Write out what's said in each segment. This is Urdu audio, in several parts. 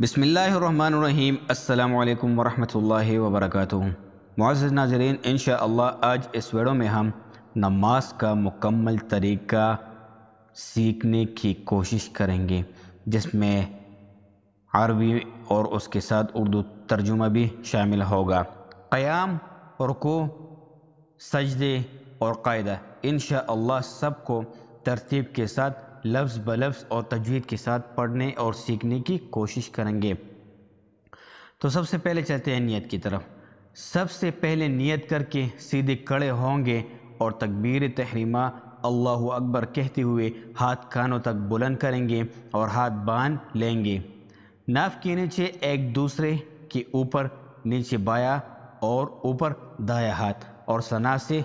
بسم اللہ الرحمن الرحیم السلام علیکم ورحمۃ اللہ وبرکاتہ معزز ناظرین انشاءاللہ آج اس ویڈیو میں ہم نماز کا مکمل طریقہ سیکھنے کی کوشش کریں گے جس میں عربی اور اس کے ساتھ اردو ترجمہ بھی شامل ہوگا قیام رکو سجدے اور قاعدہ انشاءاللہ سب کو ترتیب کے ساتھ لفظ بلفظ اور تجوید کے ساتھ پڑھنے اور سیکھنے کی کوشش کریں گے تو سب سے پہلے چلتے ہیں نیت کی طرف سب سے پہلے نیت کر کے سیدھے کڑے ہوں گے اور تکبیر تحریمہ اللہ اکبر کہتے ہوئے ہاتھ کانوں تک بلند کریں گے اور ہاتھ باندھ لیں گے ناف کے نیچے ایک دوسرے کے اوپر نیچے بایا اور اوپر دایا ہاتھ اور ثنا سے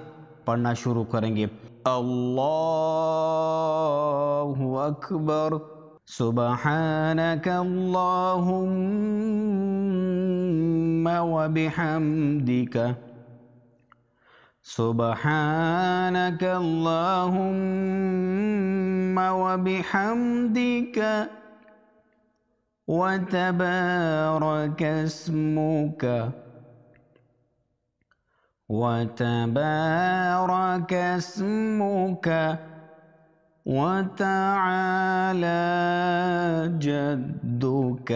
پڑھنا شروع کریں گے الله أكبر سبحانك اللهم وبحمدك سبحانك اللهم وبحمدك وتبارك اسمك وتبارك اسمك وتعالى جدك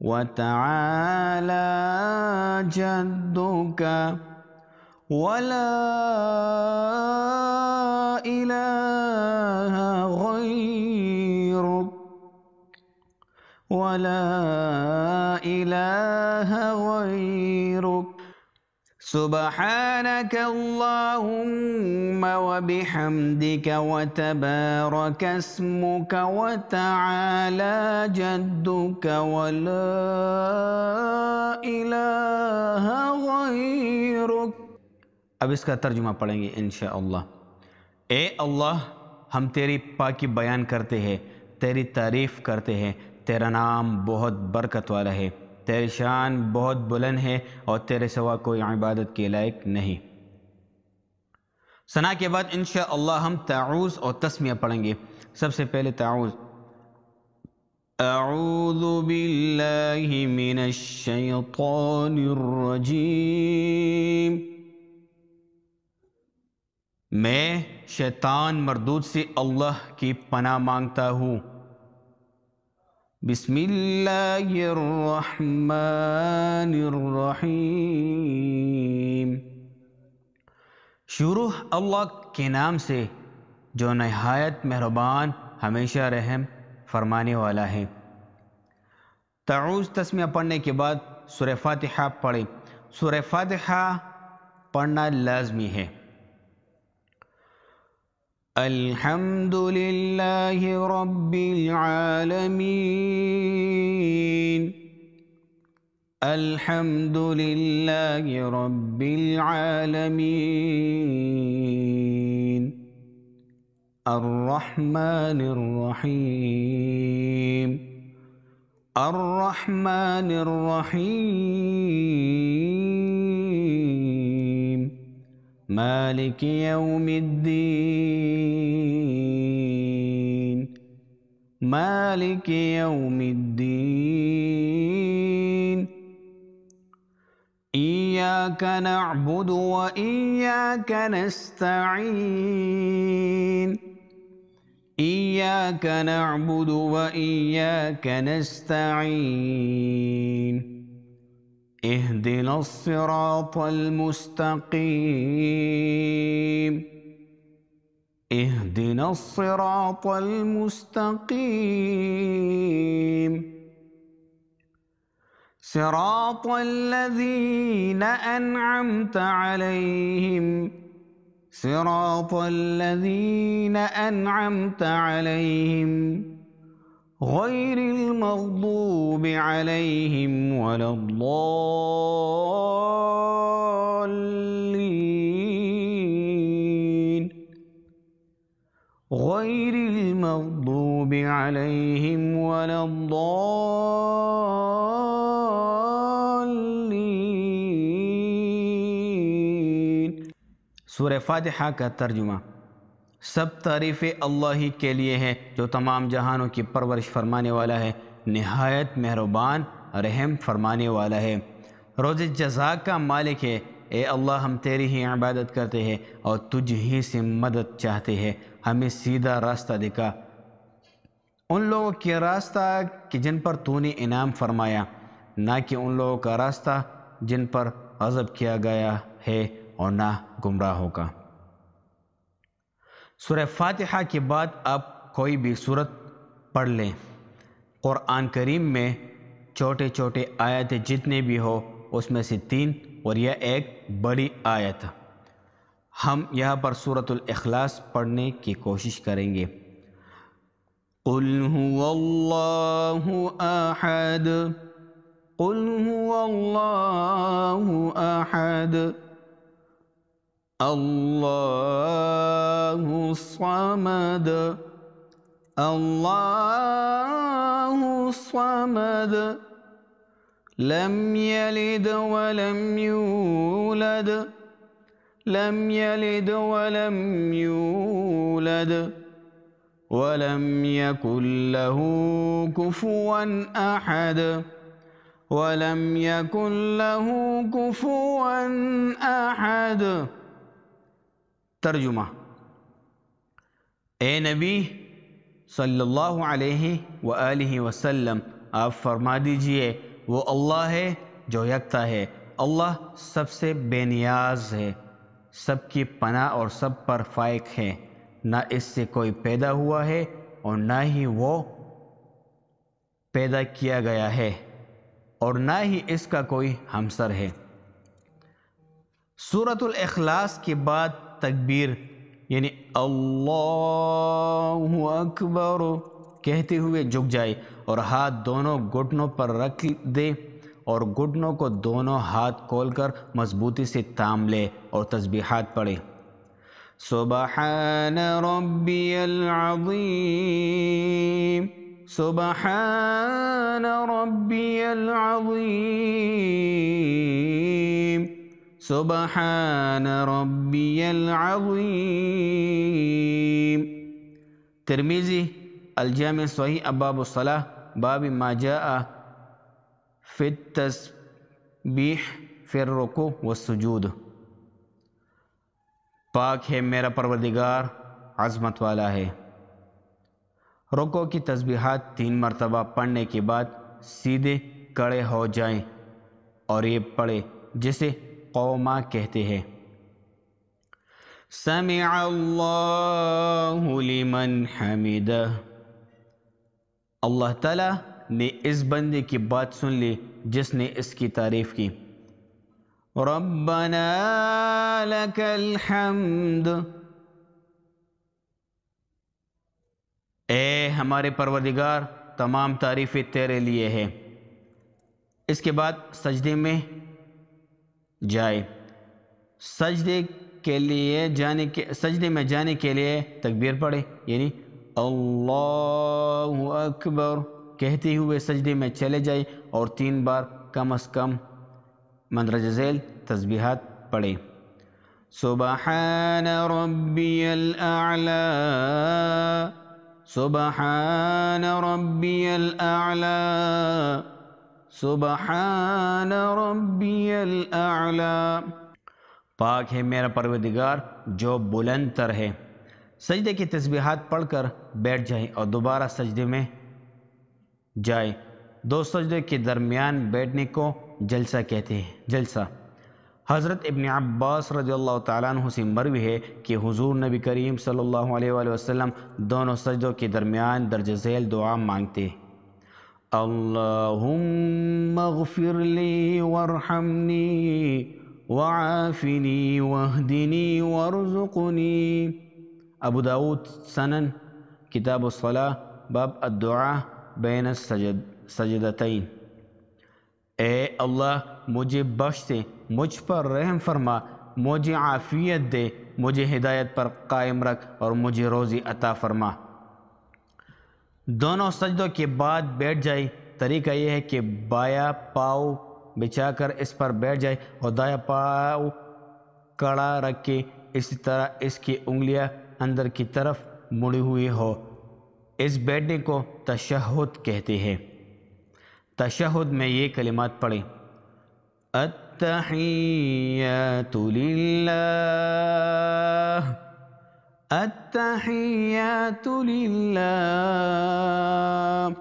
وتعالى جدك ولا إله غيرك ولا إله غيرك سبحانك اللهم وبحمدك وتبارك اسمك وتعالى جدك ولا إله غيرك اب اس کا ترجمہ پڑھیں گے انشاءاللہ اے اللہ ہم تیری پاکی بیان کرتے ہیں تیری تعریف کرتے ہیں تیرا نام بہت برکت والا ہے تیرے شان بہت بلند ہے اور تیرے سوا کوئی عبادت کے لائق نہیں ثنا کے بعد انشاءاللہ اللہ ہم تعوذ اور تسمیہ پڑھیں گے سب سے پہلے اعوذ باللہ من الشیطان الرجیم میں شیطان مردود سے اللہ کی پناہ مانگتا ہوں بسم اللہ الرحمن الرحیم شروع اللہ کے نام سے جو نہایت مہربان ہمیشہ رحم فرمانے والا ہے تعوذ تسمیہ پڑھنے کے بعد سورہ فاتحہ پڑھیں سورہ فاتحہ پڑھنا لازمی ہے الحمد لله رب العالمين الحمد لله رب العالمين الرحمن الرحيم الرحمن الرحيم مالك يوم الدين مالك يوم الدين إياك نعبد وإياك نستعين إياك نعبد وإياك نستعين اهدنا الصراط المستقيم اهدنا الصراط المستقيم صراط الذين أنعمت عليهم صراط الذين أنعمت عليهم غير المغضوب عليهم ولا الضالين غير المغضوب عليهم ولا الضالين سورة فاتحة کا سب تعریفیں اللہ ہی کے لیے ہیں جو تمام جہانوں کی پرورش فرمانے والا ہے نہایت مہربان رحم فرمانے والا ہے روز جزا کا مالک ہے اے اللہ ہم تیری ہی عبادت کرتے ہیں اور تجھ ہی سے مدد چاہتے ہیں ہمیں سیدھا راستہ دکھا ان لوگوں کے راستہ کہ جن پر تو نے انعام فرمایا نہ کہ ان لوگوں کا راستہ جن پر عذب کیا گیا ہے اور نہ گمراہ ہوگا سورہ فاتحہ کے بعد آپ کوئی بھی صورت پڑھ لیں قرآن کریم میں چھوٹے چھوٹے آیت جتنے بھی ہو اس میں سے تین اور یہ ایک بڑی آیت ہم یہاں پر صورت الاخلاص پڑھنے کی کوشش کریں گے هو اللہ احد الله الصمد الله الصمد لم يلد ولم يولد لم يلد ولم يولد ولم يكن له كفوا أحد ولم يكن له كفوا أحد ترجمہ اے نبی صلی اللہ علیہ وآلہ وسلم آپ فرما دیجئے وہ اللہ ہے جو یکتا ہے اللہ سب سے بے نیاز ہے سب کی پناہ اور سب پر فائق ہے نہ اس سے کوئی پیدا ہوا ہے اور نہ ہی وہ پیدا کیا گیا ہے اور نہ ہی اس کا کوئی ہمسر ہے صورت الاخلاص کے بعد تکبیر یعنی اللہ اکبر کہتے ہوئے جھک جائے اور ہاتھ دونوں گھٹنوں پر رکھ دے اور گھٹنوں کو دونوں ہاتھ کھول کر مضبوطی سے تام لے اور تسبیحات پڑے سبحان ربی العظیم سبحان ربی العظیم سبحان ربی العظیم ترمیزی الجام صحیح اباب الصلاح باب ما جاء فی التسبیح فی الرکو والسجود پاک ہے میرا پروردگار عظمت والا ہے رکو کی تسبیحات تین مرتبہ پڑھنے کے بعد سیدھے کڑے ہو جائیں اور یہ پڑھے جسے کہتے ہیں سمع اللہ لمن حمدہ اللہ تعالیٰ نے اس بندے کی بات سن لی جس نے اس کی تعریف کی ربنا لك الحمد اے ہمارے پروردگار تمام تعریفیں تیرے لیے ہے اس کے بعد سجدے میں جائے سجدے کے لیے جانے کے سجدے میں جانے کے لیے تکبیر پڑے یعنی اللہ اکبر کہتے ہوئے سجدے میں چلے جائے اور تین بار کم از کم مندرج ذیل تسبیحات پڑھے سبحان ربی الاعلا سبحان ربی الاعلا سبحان ربی الاعلا پاک ہے میرا پروردگار جو بلند تر ہے سجدے کی تسبیحات پڑھ کر بیٹھ جائیں اور دوبارہ سجدے میں جائیں دو سجدے کے درمیان بیٹھنے کو جلسہ کہتے ہیں جلسہ حضرت ابن عباس رضی اللہ تعالیٰ عنہ سے مروی ہے کہ حضور نبی کریم صلی اللہ علیہ وآلہ وسلم دونوں سجدوں کے درمیان درج ذیل دعا مانگتے ہیں اغفر واهدني وحدنی ابو داود سنن کتاب الصلاة باب الدعاء بین السجد سجدین اے اللہ مجھے بخش دے مجھ پر رحم فرما مجھے عافیت دے مجھے ہدایت پر قائم رکھ اور مجھے روزی عطا فرما دونوں سجدوں کے بعد بیٹھ جائے طریقہ یہ ہے کہ بایا پاؤ بچا کر اس پر بیٹھ جائے اور دایا پاؤ کڑا رکھ کے اسی طرح اس کی انگلیاں اندر کی طرف مڑی ہوئی ہو اس بیٹھنے کو تشہد کہتے ہیں تشہد میں یہ کلمات پڑھیں التحیات للہ التحيات لله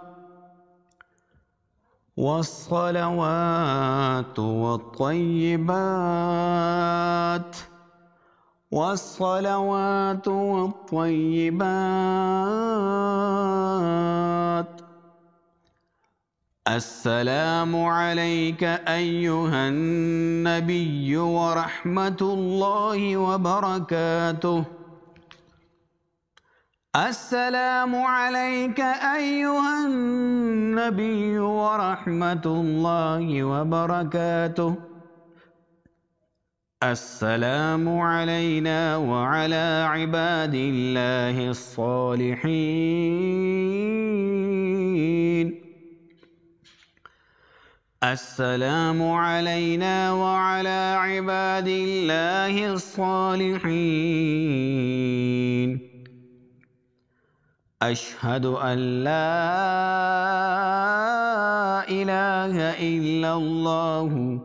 والصلوات والطيبات والصلوات والطيبات السلام عليك أيها النبي ورحمة الله وبركاته السلام عليك أيها النبي ورحمة الله وبركاته السلام علينا وعلى عباد الله الصالحين السلام علينا وعلى عباد الله الصالحين أشهد أن لا إله إلا الله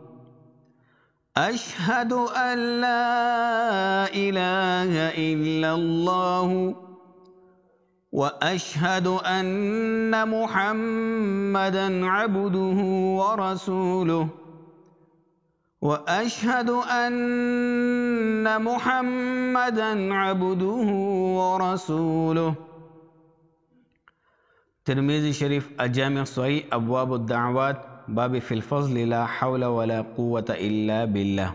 أشهد أن لا إله إلا الله وأشهد أن محمدا عبده ورسوله وأشهد أن محمدا عبده ورسوله ترمیزی شریف اجام سعی ابواب الدعوات باب لا حول ولا قوت الا باللہ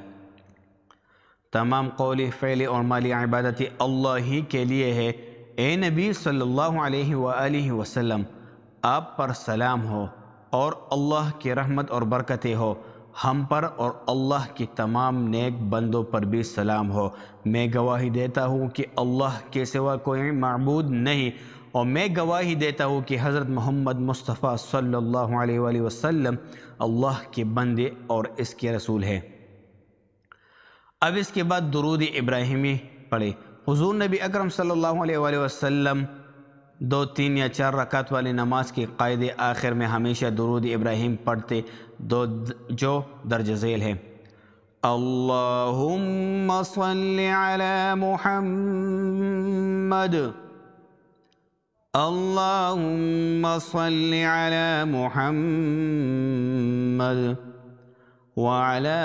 تمام قول فعلی اور مالی عبادت اللہ ہی کے لیے ہے اے نبی صلی اللہ علیہ وآلہ وسلم آپ پر سلام ہو اور اللہ کی رحمت اور برکتیں ہو ہم پر اور اللہ کی تمام نیک بندوں پر بھی سلام ہو میں گواہی دیتا ہوں کہ اللہ کے سوا کوئی معبود نہیں اور میں گواہی دیتا ہوں کہ حضرت محمد مصطفیٰ صلی اللہ علیہ وآلہ وسلم اللہ کے بندے اور اس کے رسول ہیں اب اس کے بعد درود ابراہیمی پڑھے حضور نبی اکرم صلی اللہ علیہ وآلہ وسلم دو تین یا چار رکعت والی نماز کے قائد آخر میں ہمیشہ درود ابراہیم پڑھتے دو جو درج ذیل ہے اللهم صل على محمد وعلى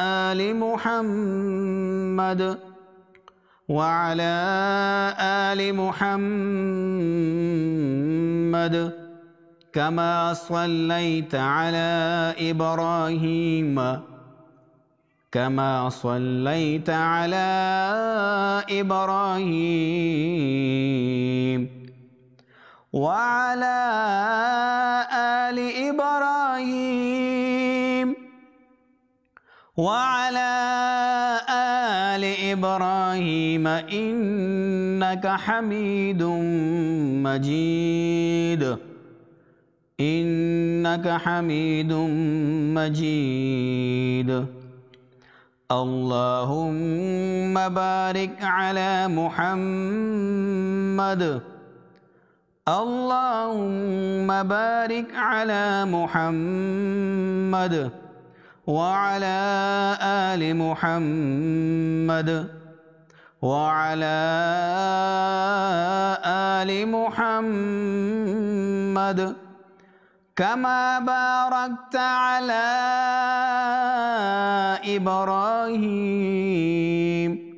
آل محمد وعلى آل محمد كما صليت على إبراهيم كما صليت على ابراهيم وعلى ال ابراهيم وعلى ال ابراهيم انك حميد مجيد انك حميد مجيد اللهم بارك على محمد اللهم بارك على محمد وعلى آل محمد وعلى آل محمد كما باركت على إبراهيم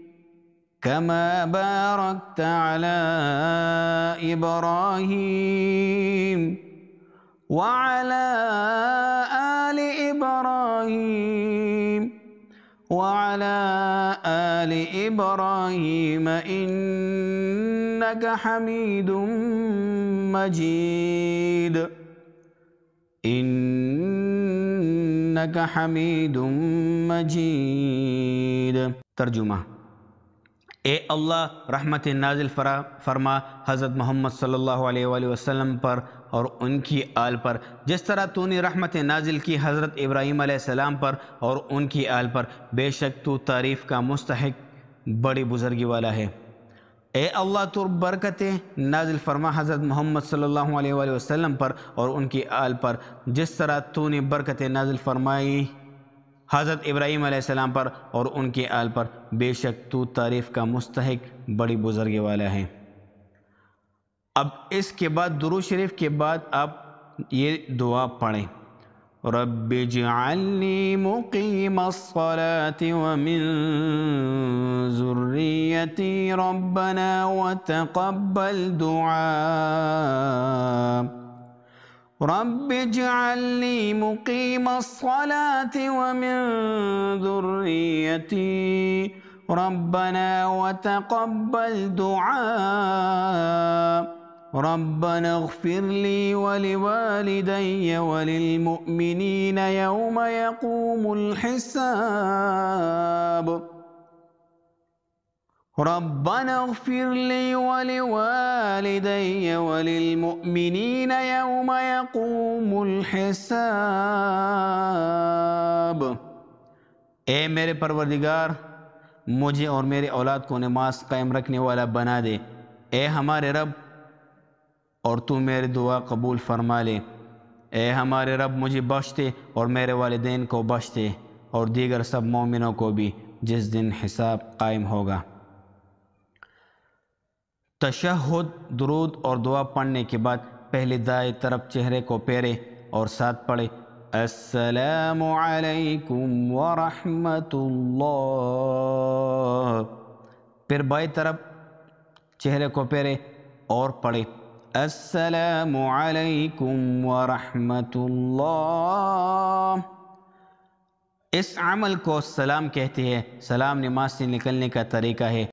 كما باركت على إبراهيم وعلى آل إبراهيم وعلى آل إبراهيم إنك حميد مجيد انکا حمید مجید ترجمہ اے اللہ رحمت نازل فرا فرما حضرت محمد صلی اللہ علیہ وآلہ وسلم پر اور ان کی آل پر جس طرح تو نے رحمت نازل کی حضرت ابراہیم علیہ السلام پر اور ان کی آل پر بے شک تو تعریف کا مستحق بڑی بزرگی والا ہے اے اللہ تو برکتیں نازل فرما حضرت محمد صلی اللہ علیہ وآلہ وسلم پر اور ان کی آل پر جس طرح تو نے برکتیں نازل فرمائی حضرت ابراہیم علیہ السلام پر اور ان کی آل پر بے شک تو تعریف کا مستحق بڑی بزرگ والا ہے اب اس کے بعد شریف کے بعد آپ یہ دعا پڑھیں رب اجعلني مقيم الصلاة ومن ذريتي ربنا وتقبل دعاء رب اجعلني مقيم الصلاة ومن ذريتي ربنا وتقبل دعاء ربنا اغفر لي ولوالدي وللمؤمنين يوم يقوم الحساب ربنا اغفر لي ولوالدي وللمؤمنين يوم يقوم الحساب اے میرے پروردگار مجھے اور میرے اولاد کو نماز قائم رکھنے والا بنا دے اے ہمارے رب اور تو میرے دعا قبول فرما لے اے ہمارے رب مجھے بخشتے اور میرے والدین کو بخشتے اور دیگر سب مومنوں کو بھی جس دن حساب قائم ہوگا تشہد درود اور دعا پڑھنے کے بعد پہلے دائیں طرف چہرے کو پیرے اور ساتھ پڑھے السلام علیکم ورحمۃ اللہ پھر بائیں طرف چہرے کو پیرے اور پڑھے السلام علیکم ورحمۃ اللہ اس عمل کو سلام کہتے ہیں سلام نماز سے نکلنے کا طریقہ ہے